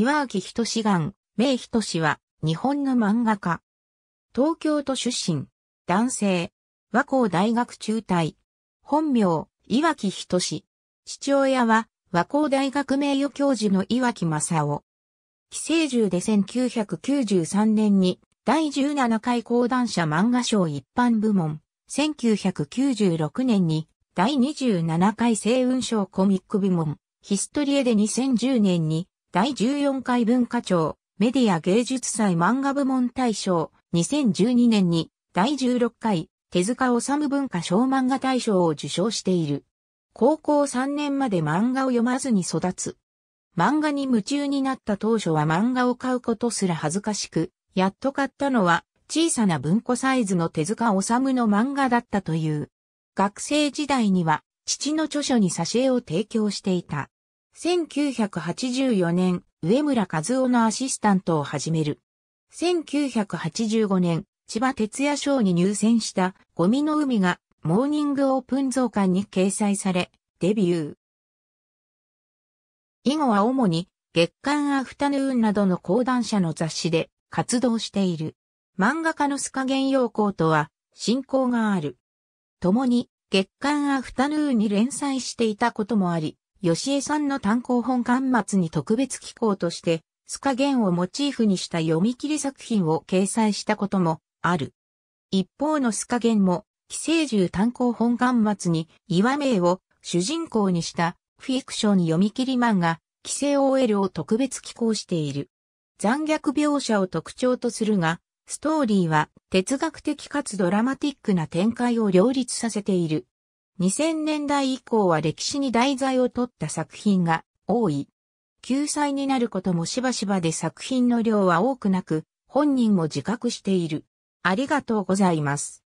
岩明仁志願、名仁志は、日本の漫画家。東京都出身、男性、和光大学中退。本名、岩木仁志。父親は、和光大学名誉教授の岩木正夫。寄生獣で1993年に、第17回講談社漫画賞一般部門、1996年に、第27回星雲賞コミック部門、ヒストリエで2010年に、第14回文化庁、メディア芸術祭漫画部門大賞、2012年に第16回手塚治虫文化賞漫画大賞を受賞している。高校3年まで漫画を読まずに育つ。漫画に夢中になった当初は漫画を買うことすら恥ずかしく、やっと買ったのは小さな文庫サイズの手塚治虫の漫画だったという。学生時代には父の著書に挿絵を提供していた。1984年、上村和夫のアシスタントを始める。1985年、千葉哲也賞に入選したゴミの海がモーニングオープン増刊に掲載され、デビュー。以後は主に月刊アフタヌーンなどの講談社の雑誌で活動している。漫画家の須賀原陽光とは親交がある。共に月刊アフタヌーンに連載していたこともあり、吉江さんの単行本刊末に特別機構として、スカゲンをモチーフにした読み切り作品を掲載したこともある。一方のスカゲンも、寄生獣単行本刊末に岩名を主人公にしたフィクション読み切り漫画、寄生 OL を特別寄稿している。残虐描写を特徴とするが、ストーリーは哲学的かつドラマティックな展開を両立させている。2000年代以降は歴史に題材を取った作品が多い。救済になることもしばしばで作品の量は多くなく、本人も自覚している。ありがとうございます。